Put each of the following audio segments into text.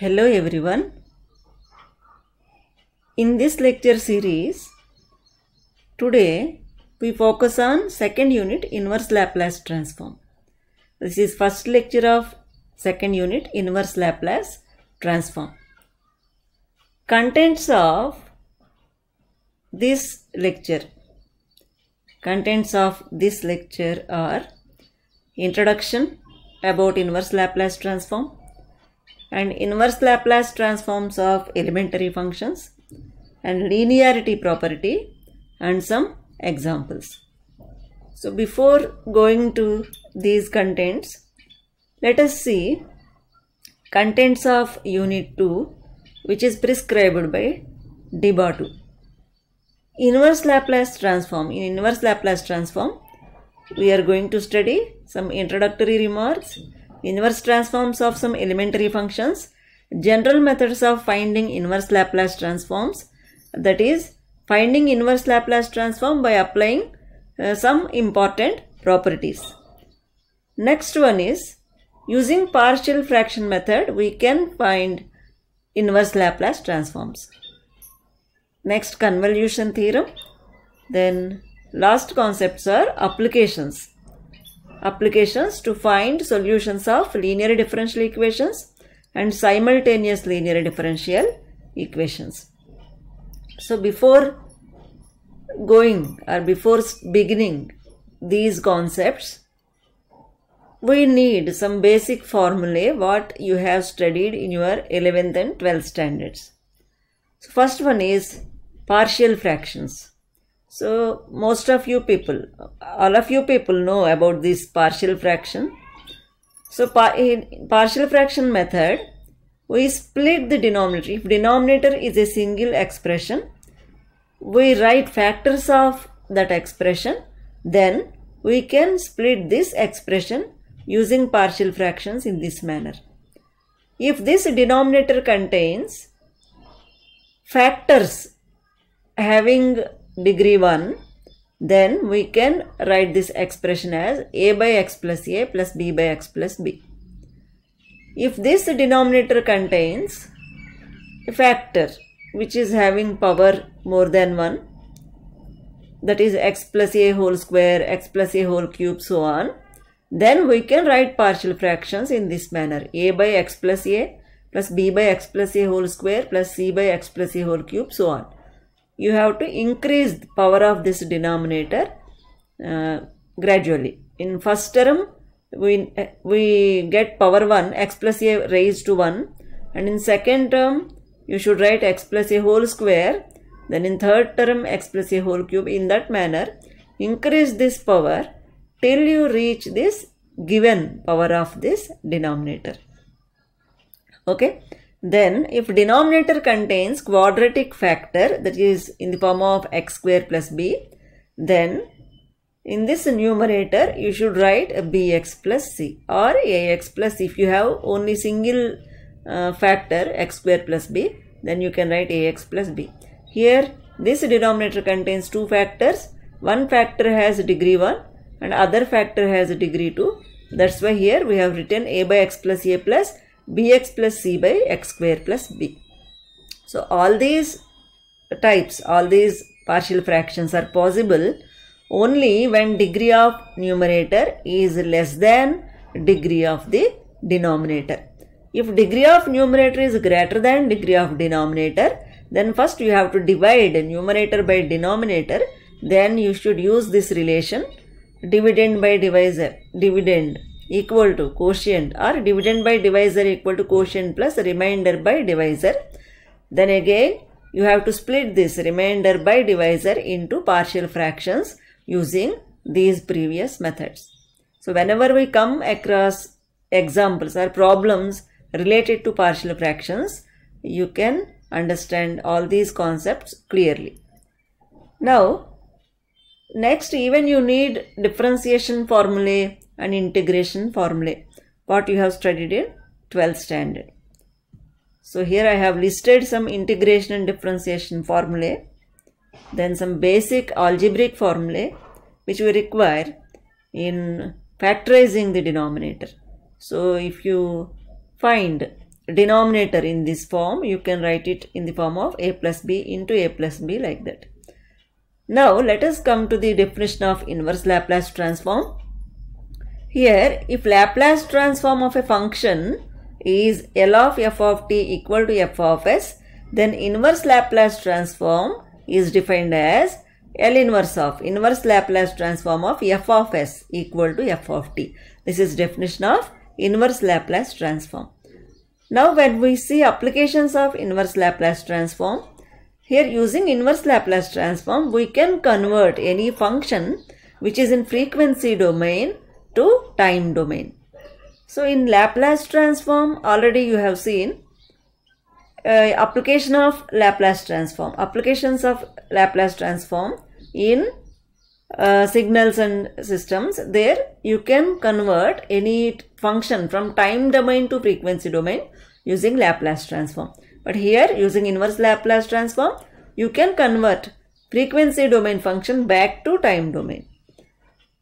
Hello everyone. In this lecture series, today we focus on second unit inverse Laplace transform. This is first lecture of second unit inverse Laplace transform. Contents of this lecture. Contents of this lecture are introduction about inverse Laplace transform, and inverse Laplace transforms of elementary functions and linearity property and some examples. So before going to these contents, let us see contents of unit 2 which is prescribed by 2. Inverse Laplace transform. In inverse Laplace transform, we are going to study some introductory remarks inverse transforms of some elementary functions, general methods of finding inverse Laplace transforms, that is, finding inverse Laplace transform by applying uh, some important properties. Next one is, using partial fraction method, we can find inverse Laplace transforms. Next, convolution theorem. Then, last concepts are applications applications to find solutions of linear differential equations and simultaneous linear differential equations. So before going or before beginning these concepts, we need some basic formulae what you have studied in your 11th and 12th standards. So first one is partial fractions. So most of you people, all of you people know about this partial fraction. So in partial fraction method, we split the denominator. If denominator is a single expression, we write factors of that expression. Then we can split this expression using partial fractions in this manner. If this denominator contains factors having degree 1 then we can write this expression as a by x plus a plus b by x plus b. If this denominator contains a factor which is having power more than 1 that is x plus a whole square, x plus a whole cube so on then we can write partial fractions in this manner a by x plus a plus b by x plus a whole square plus c by x plus a whole cube so on you have to increase the power of this denominator uh, gradually. In first term, we, we get power 1, x plus a raised to 1. And in second term, you should write x plus a whole square. Then in third term, x plus a whole cube. In that manner, increase this power till you reach this given power of this denominator. Okay. Then if denominator contains quadratic factor that is in the form of x square plus b, then in this numerator you should write bx plus c or ax plus c. If you have only single uh, factor x square plus b, then you can write ax plus b. Here this denominator contains two factors. One factor has degree 1 and other factor has degree 2. That's why here we have written a by x plus a plus bx plus c by x square plus b. So all these types, all these partial fractions are possible only when degree of numerator is less than degree of the denominator. If degree of numerator is greater than degree of denominator, then first you have to divide numerator by denominator. Then you should use this relation dividend by divisor, dividend equal to quotient or dividend by divisor equal to quotient plus remainder by divisor. Then again you have to split this remainder by divisor into partial fractions using these previous methods. So whenever we come across examples or problems related to partial fractions, you can understand all these concepts clearly. Now, next even you need differentiation formulae and integration formulae what you have studied in 12th standard. So here I have listed some integration and differentiation formulae then some basic algebraic formulae which we require in factorizing the denominator. So if you find denominator in this form you can write it in the form of a plus b into a plus b like that. Now let us come to the definition of inverse Laplace transform here, if Laplace transform of a function is L of f of t equal to f of s, then inverse Laplace transform is defined as L inverse of inverse Laplace transform of f of s equal to f of t. This is definition of inverse Laplace transform. Now when we see applications of inverse Laplace transform, here using inverse Laplace transform, we can convert any function which is in frequency domain to time domain. So in Laplace transform already you have seen uh, application of Laplace transform, applications of Laplace transform in uh, signals and systems. There you can convert any function from time domain to frequency domain using Laplace transform. But here using inverse Laplace transform, you can convert frequency domain function back to time domain.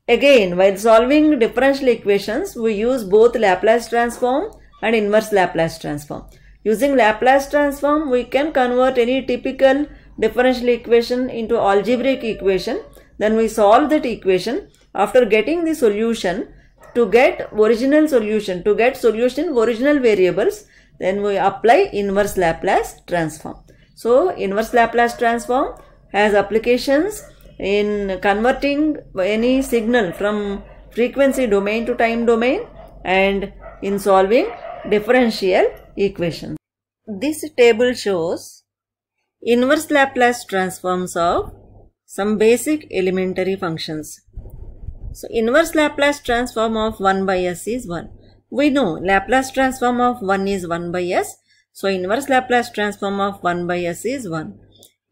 Again, while solving differential equations, we use both Laplace transform and inverse Laplace transform. Using Laplace transform, we can convert any typical differential equation into algebraic equation. Then we solve that equation. After getting the solution, to get original solution, to get solution original variables, then we apply inverse Laplace transform. So, inverse Laplace transform has applications in converting any signal from frequency domain to time domain and in solving differential equations. This table shows inverse Laplace transforms of some basic elementary functions. So inverse Laplace transform of 1 by s is 1. We know Laplace transform of 1 is 1 by s. So inverse Laplace transform of 1 by s is 1.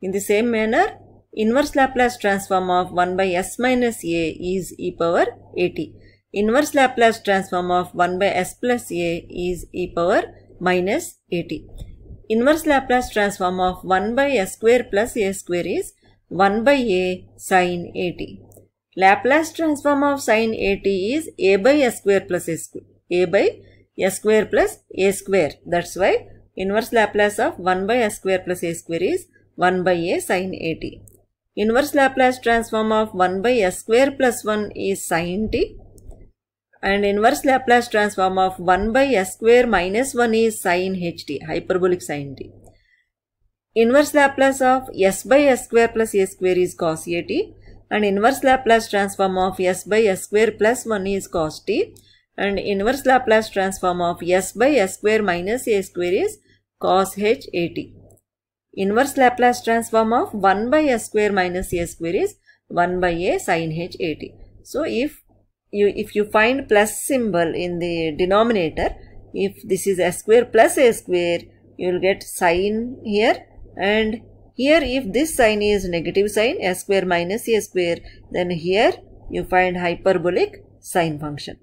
In the same manner inverse Laplace transform of 1 by s minus a is e power at. Inverse Laplace transform of 1 by s plus a is e power minus at. Inverse Laplace transform of 1 by s square plus a square is 1 by a sine at. Laplace transform of sine at is a by s square plus a square. a by s square plus a square. That's why inverse Laplace of 1 by s square plus a square is 1 by a sine at. Inverse Laplace transform of 1 by s square plus 1 is sine t and inverse Laplace transform of 1 by s square minus 1 is sine ht, hyperbolic sine t. Inverse Laplace of s by s square plus s square is cos a t and inverse Laplace transform of s by s square plus 1 is cos t and inverse Laplace transform of s by s square minus a square is cos h a t inverse Laplace transform of 1 by s square minus a square is 1 by a sin at. So if you if you find plus symbol in the denominator, if this is s square plus a square, you will get sine here and here if this sine is negative sign s square minus a square, then here you find hyperbolic sine function.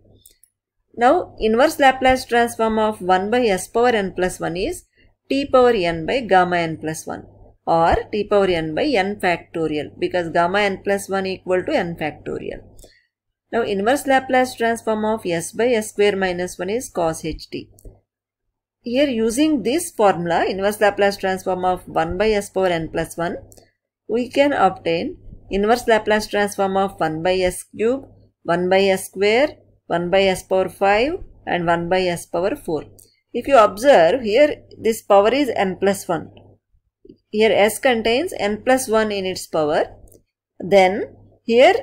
Now inverse Laplace transform of 1 by s power n plus 1 is t power n by gamma n plus 1 or t power n by n factorial because gamma n plus 1 equal to n factorial. Now inverse Laplace transform of s by s square minus 1 is cos ht. Here using this formula inverse Laplace transform of 1 by s power n plus 1 we can obtain inverse Laplace transform of 1 by s cube, 1 by s square, 1 by s power 5 and 1 by s power 4. If you observe here this power is n plus 1. Here s contains n plus 1 in its power. Then here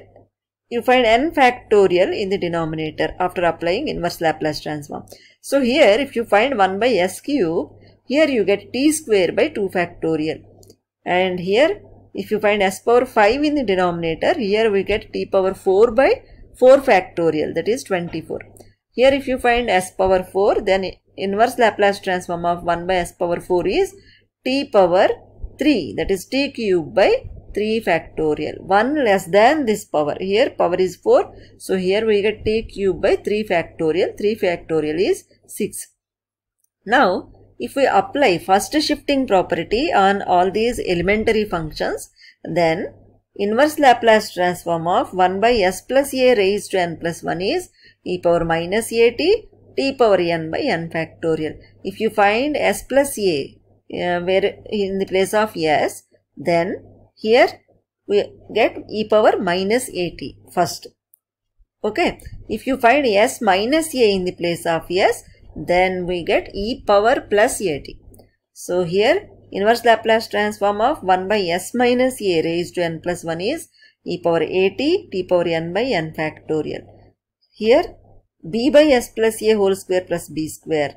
you find n factorial in the denominator after applying inverse Laplace transform. So here if you find 1 by s cube, here you get t square by 2 factorial. And here if you find s power 5 in the denominator, here we get t power 4 by 4 factorial that is 24. Here if you find s power 4 then inverse Laplace transform of 1 by s power 4 is t power 3 that is t cube by 3 factorial 1 less than this power here power is 4 so here we get t cube by 3 factorial 3 factorial is 6 now if we apply first shifting property on all these elementary functions then inverse Laplace transform of 1 by s plus a raised to n plus 1 is e power minus a t t power n by n factorial. If you find s plus a uh, where in the place of s then here we get e power minus at first. Okay. If you find s minus a in the place of s then we get e power plus at. So here inverse Laplace transform of 1 by s minus a raised to n plus 1 is e power at power n by n factorial. Here b by s plus a whole square plus b square.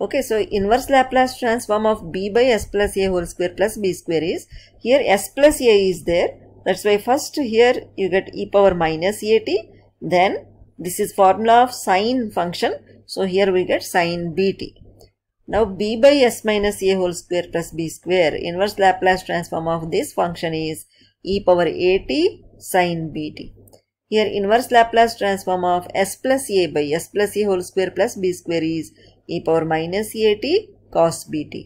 Okay, so inverse Laplace transform of b by s plus a whole square plus b square is, here s plus a is there. That's why first here you get e power minus at, then this is formula of sine function. So here we get sine bt. Now b by s minus a whole square plus b square, inverse Laplace transform of this function is e power at sine bt. Here inverse Laplace transform of s plus a by s plus a whole square plus b square is e power minus a t cos bt.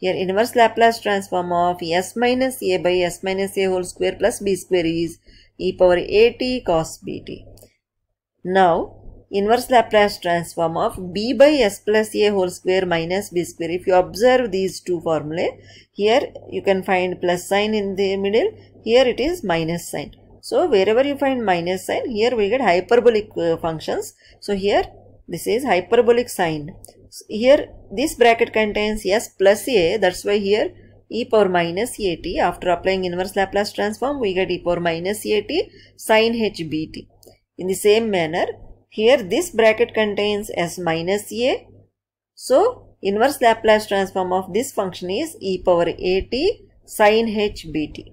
Here inverse Laplace transform of s minus a by s minus a whole square plus b square is e power a t cos bt. Now inverse Laplace transform of b by s plus a whole square minus b square. If you observe these two formulae, here you can find plus sign in the middle, here it is minus sign. So wherever you find minus sign, here we get hyperbolic uh, functions. So here this is hyperbolic sign. So here this bracket contains s plus a. That's why here e power minus at. After applying inverse Laplace transform, we get e power minus at sine hbt. In the same manner, here this bracket contains s minus a. So inverse Laplace transform of this function is e power at sine hbt.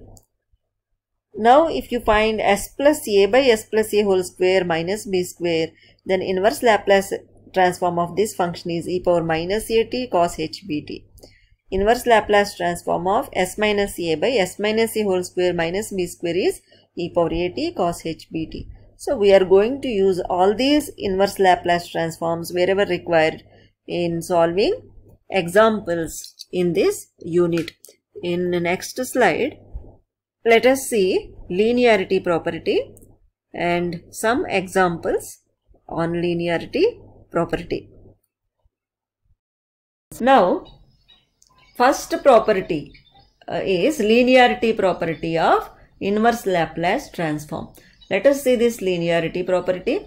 Now if you find s plus a by s plus a whole square minus b square, then inverse Laplace transform of this function is e power minus a t cos hbt. Inverse Laplace transform of s minus a by s minus a whole square minus b square is e power a t cos hbt. So we are going to use all these inverse Laplace transforms wherever required in solving examples in this unit. In the next slide, let us see linearity property and some examples on linearity property. Now, first property uh, is linearity property of inverse Laplace transform. Let us see this linearity property.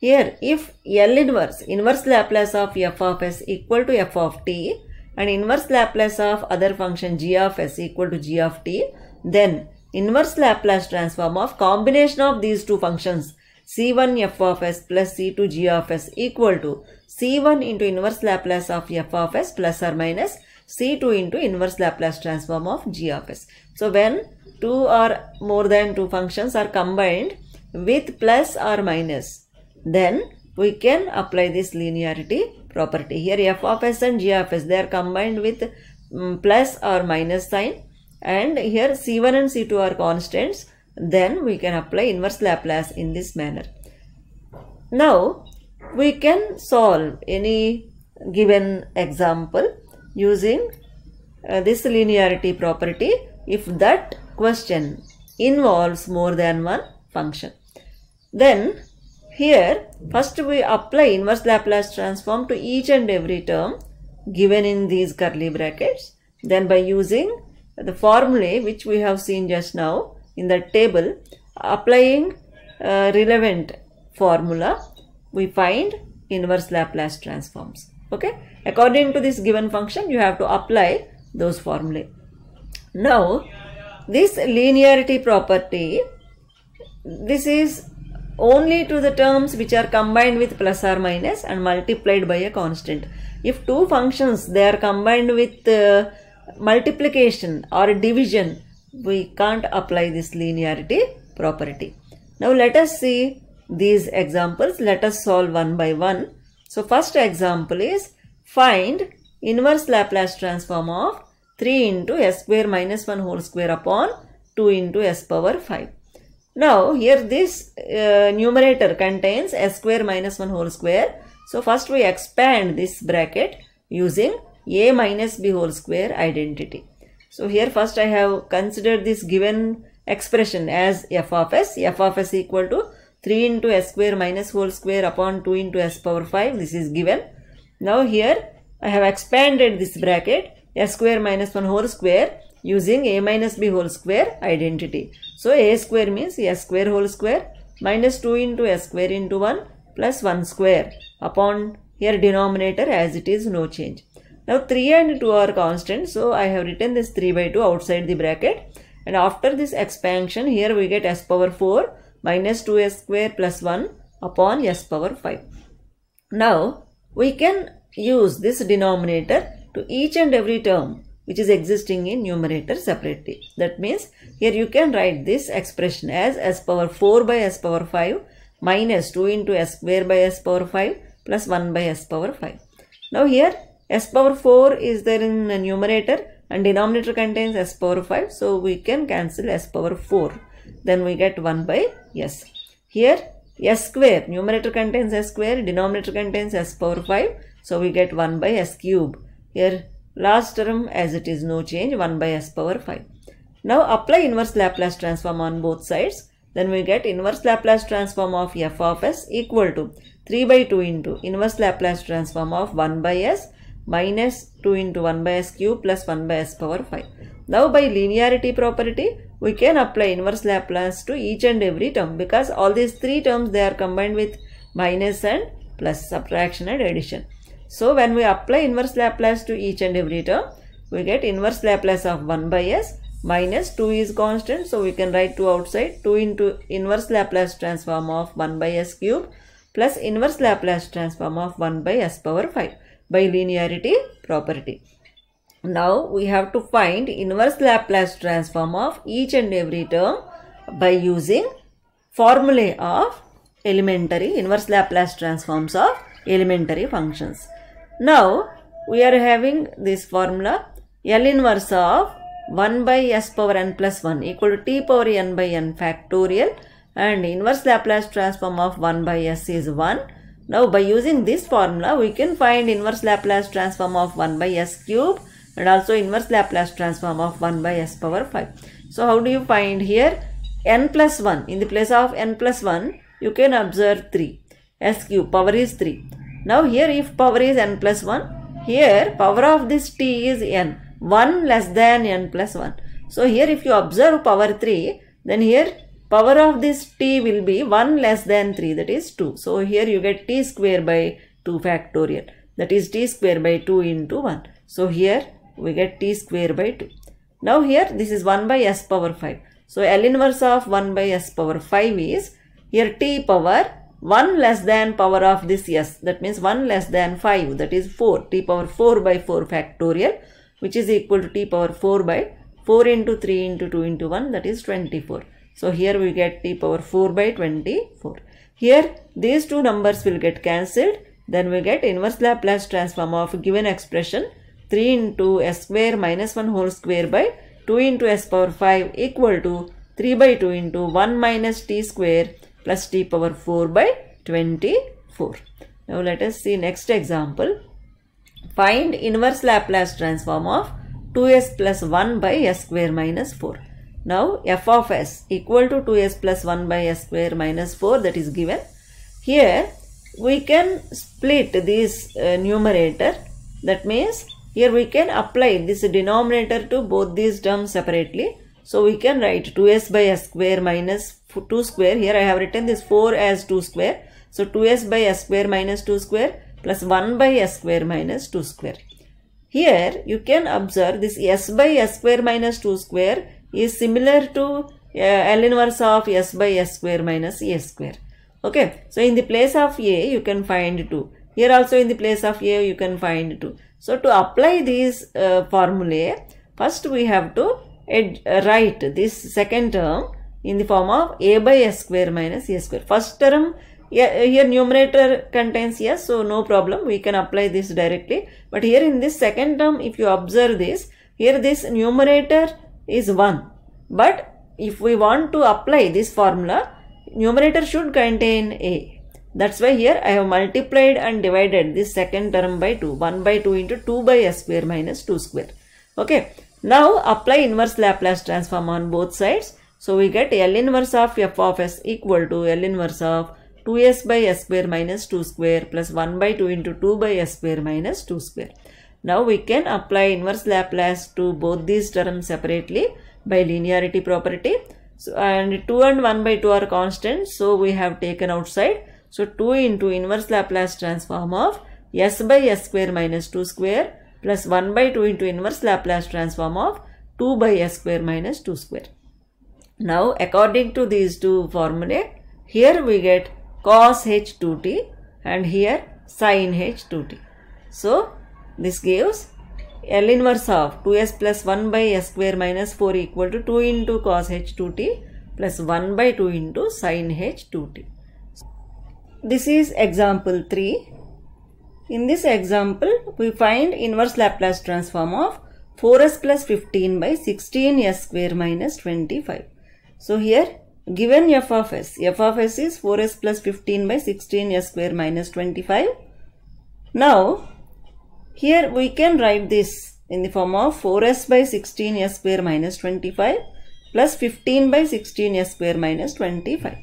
Here, if L inverse, inverse Laplace of f of s equal to f of t and inverse Laplace of other function g of s equal to g of t, then inverse Laplace transform of combination of these two functions c1 f of s plus c2 g of s equal to c1 into inverse Laplace of f of s plus or minus c2 into inverse Laplace transform of g of s. So when two or more than two functions are combined with plus or minus then we can apply this linearity property. Here f of s and g of s they are combined with um, plus or minus sign and here C1 and C2 are constants then we can apply inverse Laplace in this manner. Now we can solve any given example using uh, this linearity property if that question involves more than one function. Then here first we apply inverse Laplace transform to each and every term given in these curly brackets. Then by using the formulae which we have seen just now in the table applying uh, relevant formula we find inverse Laplace transforms okay according to this given function you have to apply those formulae now this linearity property this is only to the terms which are combined with plus or minus and multiplied by a constant if two functions they are combined with uh, multiplication or division, we can't apply this linearity property. Now let us see these examples. Let us solve one by one. So first example is find inverse Laplace transform of 3 into s square minus 1 whole square upon 2 into s power 5. Now here this uh, numerator contains s square minus 1 whole square. So first we expand this bracket using a minus b whole square identity. So here first I have considered this given expression as f of s, f of s equal to 3 into s square minus whole square upon 2 into s power 5 this is given. Now here I have expanded this bracket s square minus 1 whole square using a minus b whole square identity. So a square means s square whole square minus 2 into s square into 1 plus 1 square upon here denominator as it is no change. Now 3 and 2 are constant so I have written this 3 by 2 outside the bracket and after this expansion here we get s power 4 minus 2s square plus 1 upon s power 5. Now we can use this denominator to each and every term which is existing in numerator separately. That means here you can write this expression as s power 4 by s power 5 minus 2 into s square by s power 5 plus 1 by s power 5. Now here s power 4 is there in the numerator and denominator contains s power 5 so we can cancel s power 4 then we get 1 by s here s square numerator contains s square denominator contains s power 5 so we get 1 by s cube here last term as it is no change 1 by s power 5 now apply inverse Laplace transform on both sides then we get inverse Laplace transform of f of s equal to 3 by 2 into inverse Laplace transform of 1 by s minus 2 into 1 by s cube plus 1 by s power 5. Now by linearity property, we can apply inverse Laplace to each and every term because all these three terms they are combined with minus and plus subtraction and addition. So when we apply inverse Laplace to each and every term, we get inverse Laplace of 1 by s minus 2 is constant. So we can write 2 outside 2 into inverse Laplace transform of 1 by s cube plus inverse Laplace transform of 1 by s power 5 bilinearity property. Now we have to find inverse Laplace transform of each and every term by using formulae of elementary inverse Laplace transforms of elementary functions. Now we are having this formula L inverse of 1 by s power n plus 1 equal to t power n by n factorial and inverse Laplace transform of 1 by s is 1 now by using this formula, we can find inverse Laplace transform of 1 by s cube and also inverse Laplace transform of 1 by s power 5. So how do you find here? n plus 1 in the place of n plus 1 you can observe 3 s cube power is 3 now here if power is n plus 1 here power of this t is n 1 less than n plus 1 so here if you observe power 3 then here power of this t will be 1 less than 3 that is 2. So here you get t square by 2 factorial that is t square by 2 into 1. So here we get t square by 2. Now here this is 1 by s power 5. So L inverse of 1 by s power 5 is here t power 1 less than power of this s that means 1 less than 5 that is 4 t power 4 by 4 factorial which is equal to t power 4 by 4 into 3 into 2 into 1 that is 24. So here we get t power 4 by 24. Here these two numbers will get cancelled. Then we get inverse Laplace transform of given expression 3 into s square minus 1 whole square by 2 into s power 5 equal to 3 by 2 into 1 minus t square plus t power 4 by 24. Now let us see next example. Find inverse Laplace transform of 2s plus 1 by s square minus 4. Now f of s equal to 2s plus 1 by s square minus 4 that is given. Here we can split this uh, numerator that means here we can apply this denominator to both these terms separately. So we can write 2s by s square minus 2 square. Here I have written this 4 as 2 square. So 2s by s square minus 2 square plus 1 by s square minus 2 square. Here you can observe this s by s square minus 2 square is similar to uh, L inverse of S by S square minus A square. Okay. So, in the place of A, you can find 2. Here also in the place of A, you can find 2. So, to apply these uh, formulae, first we have to uh, write this second term in the form of A by S square minus A square. First term, yeah, uh, here numerator contains S, so no problem. We can apply this directly. But here in this second term, if you observe this, here this numerator is 1. But if we want to apply this formula, numerator should contain A. That's why here I have multiplied and divided this second term by 2. 1 by 2 into 2 by S square minus 2 square. Okay. Now apply inverse Laplace transform on both sides. So we get L inverse of f of s equal to L inverse of 2s by s square minus 2 square plus 1 by 2 into 2 by s square minus 2 square. Now we can apply inverse Laplace to both these terms separately by linearity property. So, and 2 and 1 by 2 are constants. So we have taken outside. So 2 into inverse Laplace transform of s by s square minus 2 square plus 1 by 2 into inverse Laplace transform of 2 by s square minus 2 square. Now according to these two formulae, here we get cos h2t and here sin h2t. So this gives L inverse of 2s plus 1 by s square minus 4 equal to 2 into cos h 2t plus 1 by 2 into sin h 2t. This is example 3. In this example, we find inverse Laplace transform of 4s plus 15 by 16s square minus 25. So here given f of s, f of s is 4s plus 15 by 16s square minus 25. Now here we can write this in the form of 4s by 16s square minus 25 plus 15 by 16s square minus 25.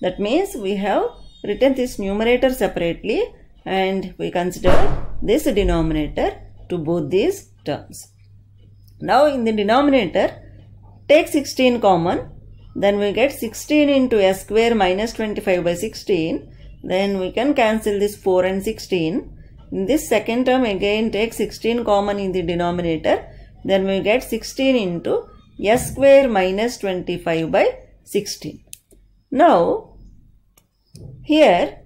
That means we have written this numerator separately and we consider this denominator to both these terms. Now in the denominator, take 16 common, then we get 16 into s square minus 25 by 16, then we can cancel this 4 and 16 in this second term again take 16 common in the denominator. Then we get 16 into s square minus 25 by 16. Now, here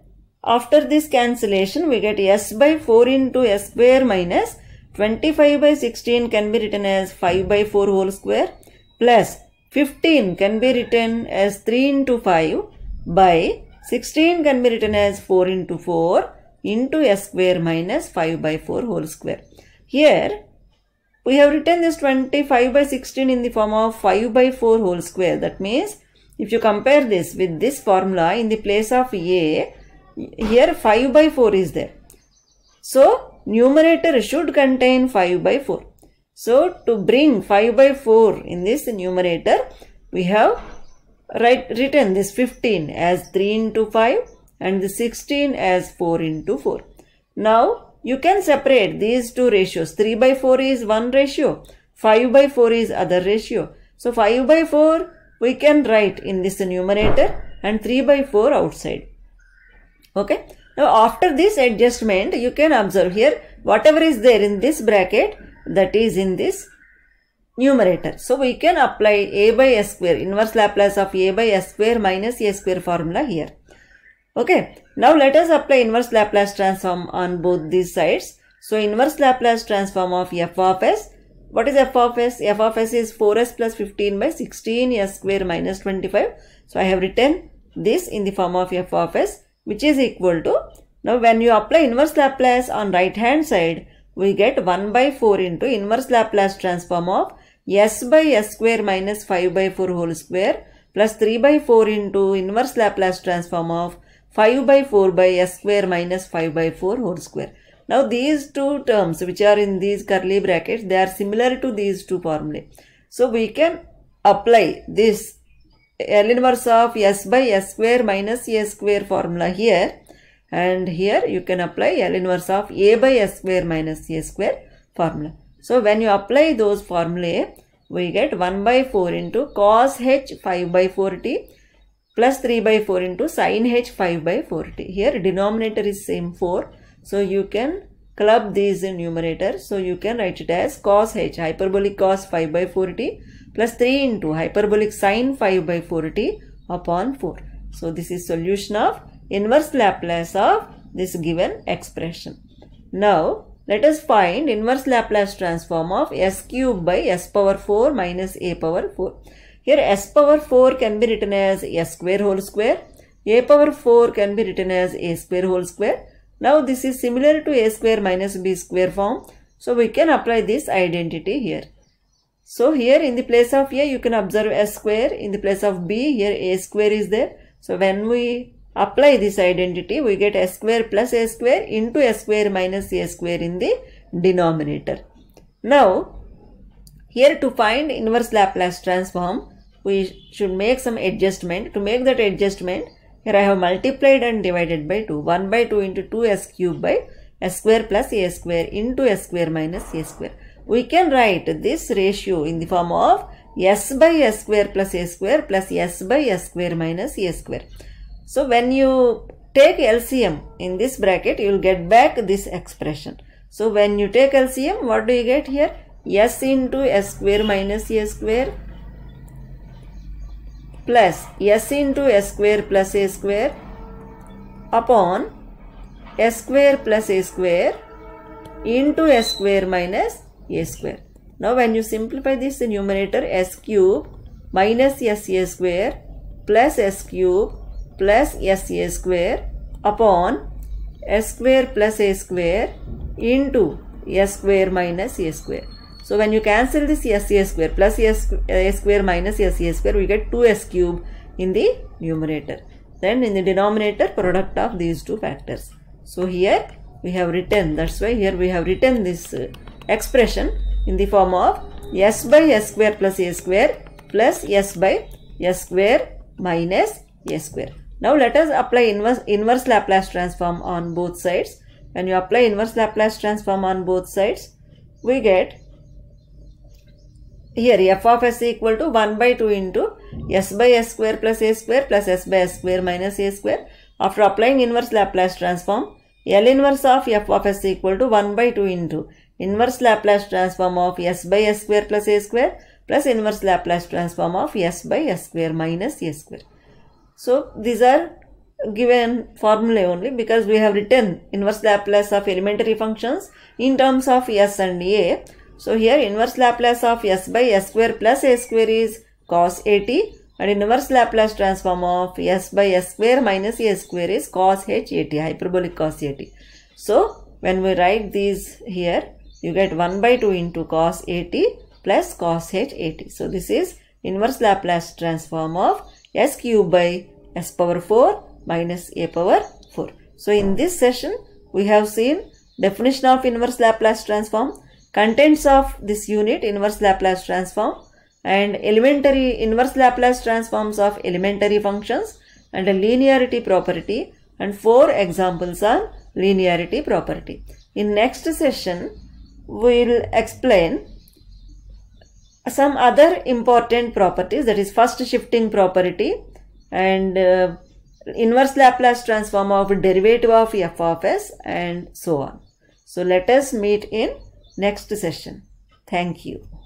after this cancellation we get s by 4 into s square minus 25 by 16 can be written as 5 by 4 whole square plus 15 can be written as 3 into 5 by 16 can be written as 4 into 4 into s square minus 5 by 4 whole square. Here we have written this 25 by 16 in the form of 5 by 4 whole square. That means if you compare this with this formula in the place of a, here 5 by 4 is there. So numerator should contain 5 by 4. So to bring 5 by 4 in this numerator, we have write, written this 15 as 3 into 5 and the 16 as 4 into 4. Now you can separate these two ratios. 3 by 4 is one ratio. 5 by 4 is other ratio. So 5 by 4 we can write in this numerator and 3 by 4 outside. Okay. Now after this adjustment you can observe here whatever is there in this bracket that is in this numerator. So we can apply a by s square inverse Laplace of a by s square minus a square formula here. Okay, now let us apply inverse Laplace transform on both these sides. So inverse Laplace transform of f of s. What is f of s? f of s is 4s plus 15 by 16 s square minus 25. So I have written this in the form of f of s which is equal to. Now when you apply inverse Laplace on right hand side we get 1 by 4 into inverse Laplace transform of s by s square minus 5 by 4 whole square plus 3 by 4 into inverse Laplace transform of 5 by 4 by s square minus 5 by 4 whole square. Now these two terms which are in these curly brackets, they are similar to these two formulae. So we can apply this L inverse of s by s square minus a square formula here. And here you can apply L inverse of a by s square minus a square formula. So when you apply those formulae, we get 1 by 4 into cos h 5 by 4t plus 3 by 4 into sine h 5 by 40. Here denominator is same 4. So you can club these in numerator. So you can write it as cos h hyperbolic cos 5 by 40 plus 3 into hyperbolic sine 5 by 40 upon 4. So this is solution of inverse Laplace of this given expression. Now let us find inverse Laplace transform of s cube by s power 4 minus a power 4. Here s power 4 can be written as s square whole square. a power 4 can be written as a square whole square. Now this is similar to a square minus b square form. So we can apply this identity here. So here in the place of a you can observe s square. In the place of b here a square is there. So when we apply this identity we get s square plus a square into s square minus a square in the denominator. Now here to find inverse Laplace transform, we should make some adjustment. To make that adjustment, here I have multiplied and divided by 2. 1 by 2 into 2s cube by s square plus a square into s square minus a square. We can write this ratio in the form of s by s square plus a square plus s by s square minus a square. So when you take LCM in this bracket, you will get back this expression. So when you take LCM, what do you get here? S into S square minus A square plus S into S square plus A square upon S square plus A square into S square minus A square now when you simplify this numerator s cube minus s a square plus s cube plus s a square upon s square plus a square into s square minus a square So when you cancel this SA square plus A square minus SA square, we get 2S cube in the numerator. Then in the denominator, product of these two factors. So here we have written, that's why here we have written this uh, expression in the form of S by S square plus A square plus S by S square minus A square. Now let us apply inverse, inverse Laplace transform on both sides. When you apply inverse Laplace transform on both sides, we get here f of s equal to 1 by 2 into s by s square plus a square plus s by s square minus a square. After applying inverse Laplace transform, L inverse of f of s equal to 1 by 2 into inverse Laplace transform of s by s square plus a square plus inverse Laplace transform of s by s square minus a square. So, these are given formulae only because we have written inverse Laplace of elementary functions in terms of s and a so here inverse Laplace of s by s square plus a square is cos 80 and inverse Laplace transform of s by s square minus a square is cos 80 hyperbolic cos 80. So when we write these here you get 1 by 2 into cos 80 plus cos h 80. So this is inverse Laplace transform of s cube by s power 4 minus a power 4. So in this session we have seen definition of inverse Laplace transform contents of this unit inverse Laplace transform and elementary inverse Laplace transforms of elementary functions and a linearity property and four examples on linearity property. In next session, we will explain some other important properties that is first shifting property and uh, inverse Laplace transform of derivative of f of s and so on. So let us meet in next session. Thank you.